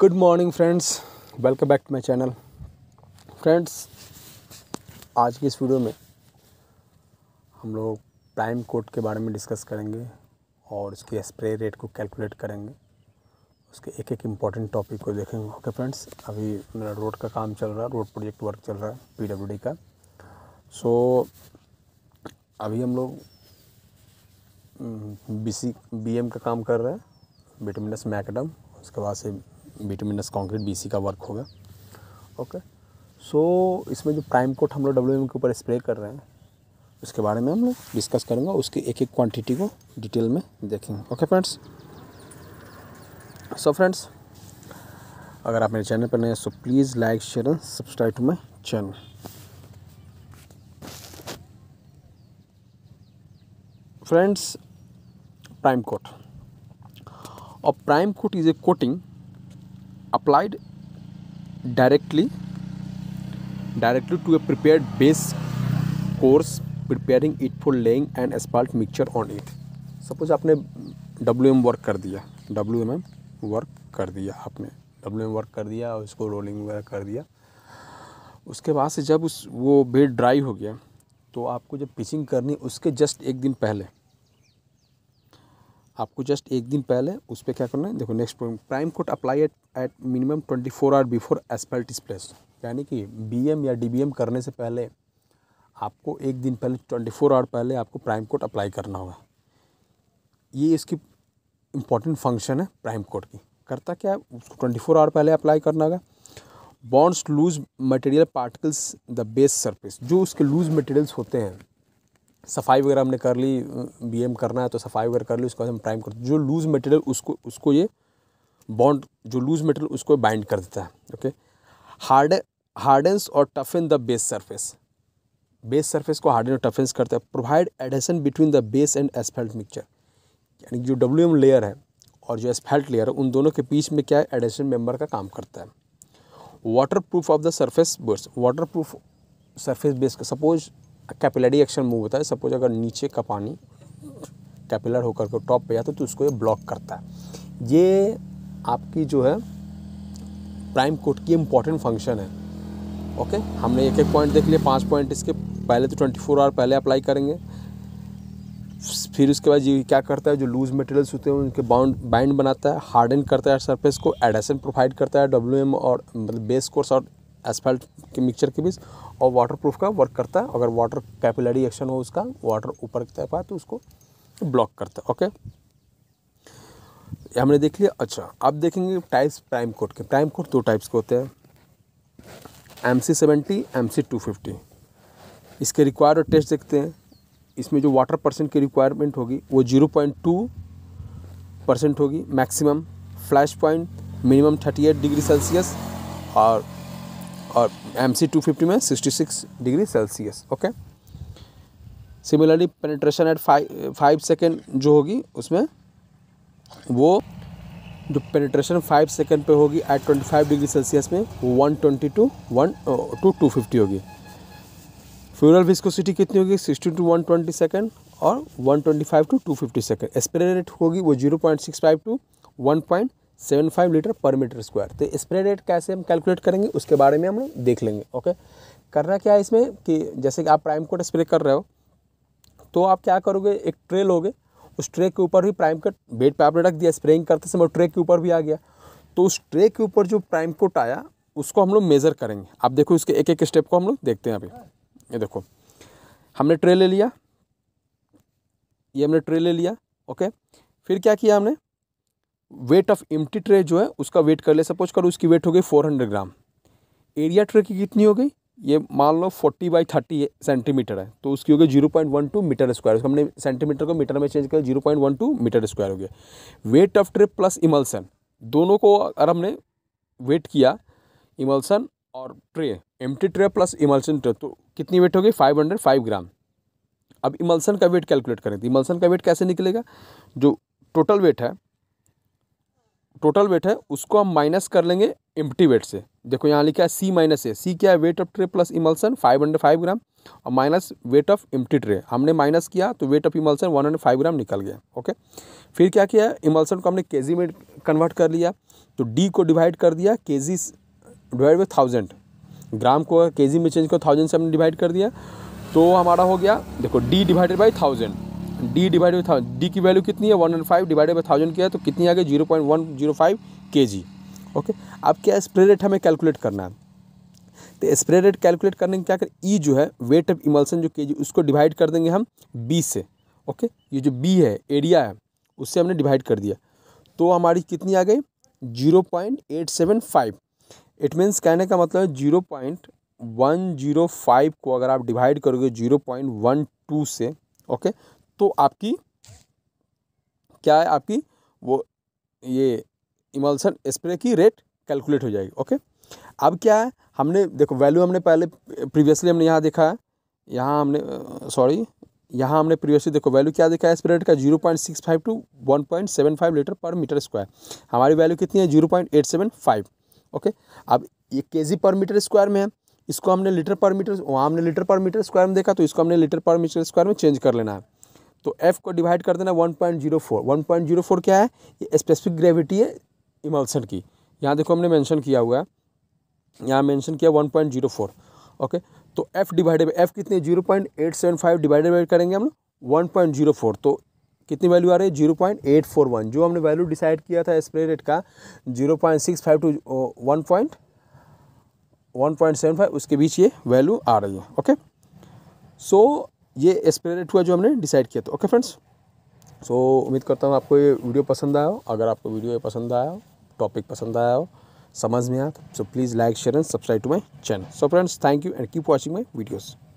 good morning friends welcome back to my channel friends आज की इस वीडियो में हम लोग प्राइम कोड के बारे में डिस्कस करेंगे और उसके स्प्रे रेट को कैलकुलेट करेंगे उसके एक एक इम्पॉर्टेंट टॉपिक को देखेंगे ओके okay, फ्रेंड्स अभी मेरा रोड का काम चल रहा है रोड प्रोजेक्ट वर्क चल रहा है पीडब्ल्यूडी का सो so, अभी हम लोग बी एम हम्म, का काम कर रहे हैं विटामिनस मैकडम उसके बाद से बिटमिनस कॉन्क्रीट बी का वर्क होगा ओके सो so, इसमें जो प्राइम कोट हम लोग डब्ल्यू के ऊपर स्प्रे कर रहे हैं उसके बारे में हम लोग डिस्कस करेंगे उसकी एक एक क्वांटिटी को डिटेल में देखेंगे ओके फ्रेंड्स सो फ्रेंड्स अगर आप मेरे चैनल पर नए हैं so please like share and subscribe to my channel friends prime coat और prime coat is a coating applied directly directly to a prepare base course preparing it for laying and asphalt mixture on it suppose आपने W M work कर दिया W M M work कर दिया आपने W M work कर दिया और उसको रोलिंग वगैरह कर दिया उसके बाद से जब उस वो बेड ड्राई हो गया तो आपको जब पिचिंग करनी उसके जस्ट एक दिन पहले आपको जस्ट एक दिन पहले उस पर क्या करना है देखो next problem prime code apply at at minimum twenty four hour before asphalt is यानी कि बीएम या डीबीएम करने से पहले आपको एक दिन पहले ट्वेंटी फोर आवर पहले आपको प्राइम कोड अप्लाई करना होगा ये इसकी इंपॉर्टेंट फंक्शन है प्राइम कोड की करता क्या है उसको ट्वेंटी फोर आवर पहले अप्लाई करना होगा bonds loose material particles the base surface जो उसके लूज मटेरियल्स होते हैं सफाई वगैरह हमने कर ली बीएम करना है तो सफाई वगैरह कर ली उसके बाद हम प्राइम करते जो लूज़ मटेरियल उसको उसको ये बॉन्ड जो लूज़ मटेरियल उसको बाइंड कर देता है ओके हार्ड हार्डेंस और toughen the base surface base surface को हार्डन और टफेंस करता है provide adhesion between the base and asphalt mixture यानी जो डब्ल्यू एम लेयर है और जो एसफेल्ट लेयर है उन दोनों के बीच में क्या है एडहेसन मेम्बर का काम करता है water proof of the surface bores water proof surface base का सपोज कैपिलरी एक्शन मूव होता है सपोज अगर नीचे का पानी कैपिलर होकर के टॉप पे जाता है तो उसको ये ब्लॉक करता है ये आपकी जो है प्राइम कोट की इम्पॉर्टेंट फंक्शन है ओके हमने एक एक पॉइंट देख लिया पाँच पॉइंट इसके पहले तो ट्वेंटी फोर आवर पहले अप्लाई करेंगे फिर उसके बाद ये क्या करता है जो लूज मटेरियल्स होते हैं उनके बाउंड बाइंड बनाता है हार्डन करता है सरफेस को एडेसन प्रोवाइड करता है डब्ल्यू एम और मतलब बेस कोर्स और एसफल्ट के मिक्सचर के बीच और वाटर प्रूफ का वर्क करता है अगर वाटर कैपिलरी एक्शन हो उसका वाटर ऊपर की तरफ आए तो उसको ब्लॉक करता है ओके हमने देख लिया अच्छा अब देखेंगे टाइप्स प्राइम कोट के प्राइम कोट दो टाइप्स के होते हैं M C seventy M C two fifty इसके रिक्वायर्ड टेस्ट देखते हैं इसमें जो वाटर परसेंट की रिक्वायरमेंट होगी वो जीरो पॉइंट टू परसेंट होगी maximum flash point minimum thirty eight degree Celsius और और एम सी टू फिफ्टी में sixty six degree Celsius okay similarly penetration at five five second जो होगी उसमें वो जो पेनिट्रेशन फाइव सेकेंड पे होगी at twenty five degree Celsius में one twenty to one to two fifty होगी फ्यूरल विस्कोसिटी कितनी होगी sixty to one twenty second और one twenty five to two fifty second aspirate होगी वो zero point six five to one point seven five litre पर metre square तो spray rate कैसे हम कैलकुलेट करेंगे उसके बारे में हम लोग देख लेंगे ओके करना क्या है इसमें कि जैसे कि आप प्राइम कोट स्प्रे कर रहे हो तो आप क्या करोगे एक ट्रे लोगे उस ट्रे के ऊपर भी प्राइम कोट बेड पे आपने रख दिया स्प्रेइंग करते समय ट्रे के ऊपर भी आ गया तो उस ट्रे के ऊपर जो प्राइम कोट आया उसको हम लोग मेज़र करेंगे आप देखो इसके एक एक स्टेप को हम लोग देखते हैं अभी ये देखो हमने ट्रे ले लिया ये हमने ट्रे ले लिया ओके फिर क्या किया हमने वेट ऑफ एम्प्टी ट्रे जो है उसका वेट कर ले सपोज करो उसकी वेट हो गई four hundred gram area tray की कितनी हो गई ये मान लो फोर्टी बाई थर्टी सेंटीमीटर है तो उसकी हो गई zero point one two metre square उसको हमने सेंटीमीटर को मीटर में चेंज किया zero point one two metre square हो गया weight of tray plus emulsion दोनों को अगर हमने वेट किया इमल्सन और tray M tray plus emulsion tray तो कितनी वेट हो गई फाइव हंड्रेड फाइव ग्राम अब इमल्सन का वेट कैलकुलेट करें तो इमल्सन का वेट कैसे निकलेगा जो टोटल वेट है टोटल वेट है उसको हम माइनस कर लेंगे एम्प्टी वेट से देखो यहाँ लिखा है सी माइनस ए सी क्या है weight of tray plus emulsion five hundred five gram और minus weight of empty tray हमने माइनस किया तो weight of emulsion one hundred five gram निकल गया ओके फिर क्या किया इमल्सन को हमने के में कन्वर्ट कर लिया तो डी को डिवाइड कर दिया K G divide by thousand gram को के में चेंज कर थाउजेंड से हमने डिवाइड कर दिया तो हमारा हो गया देखो D divided by thousand D divide by thousand D की वैल्यू कितनी है one hundred five divided by thousand किया तो कितनी आ गई zero point one zero five K G okay अब क्या स्प्रे रेट हमें कैलकुलेट करना है तो स्प्रे रेट कैलकुलेट करने के क्या कर ई e जो है वेट ऑफ इमल्सन जो के जी उसको डिवाइड कर देंगे हम बी से ओके ये जो बी है एरिया है उससे हमने डिवाइड कर दिया तो हमारी कितनी आ गई zero point eight seven five it means कहने का मतलब है zero point one zero five को अगर आप डिवाइड करोगे जीरो पॉइंट वन टू से ओके तो आपकी क्या है आपकी वो ये इमल्सन स्प्रे की रेट कैलकुलेट हो जाएगी ओके अब क्या है हमने देखो वैल्यू हमने पहले प्रीवियसली हमने यहाँ देखा है यहाँ हमने सॉरी यहाँ हमने प्रीवियसली देखो वैल्यू क्या देखा है स्प्रे रेट का zero point six five to one point seven five litre पर मीटर स्क्वायर हमारी वैल्यू कितनी है zero point eight seven five okay अब ये के जी पर मीटर स्क्वायर में है इसको हमने लीटर पर मीटर वहाँ हमने लीटर पर मीटर स्क्वायर में देखा तो इसको हमने लीटर पर मीटर स्क्वायर में चेंज कर लेना है तो एफ़ को डिवाइड कर देना one point zero four one point zero four क्या है ये स्पेसिफिक ग्रेविटी है इमल्सन की यहाँ देखो हमने मेंशन किया हुआ है यहाँ मेंशन किया one point zero four okay तो एफ़ डिवाइडेड बाई एफ़ कितनी zero point eight seven five divided by करेंगे हम लोग वन पॉइंट जीरो फोर तो कितनी वैल्यू आ रही है zero point eight four one जो हमने वैल्यू डिसाइड किया था स्प्रे रेट का zero point six five to one point one point seven five उसके बीच ये वैल्यू आ रही है ओके सो ये एस्पिरेट हुआ जो हमने डिसाइड किया था ओके फ्रेंड्स सो उम्मीद करता हूँ आपको ये वीडियो पसंद आया हो अगर आपको वीडियो पसंद आया हो टॉपिक पसंद आया हो समझ में आया तो please like share and subscribe to my channel so friends thank you and keep watching my videos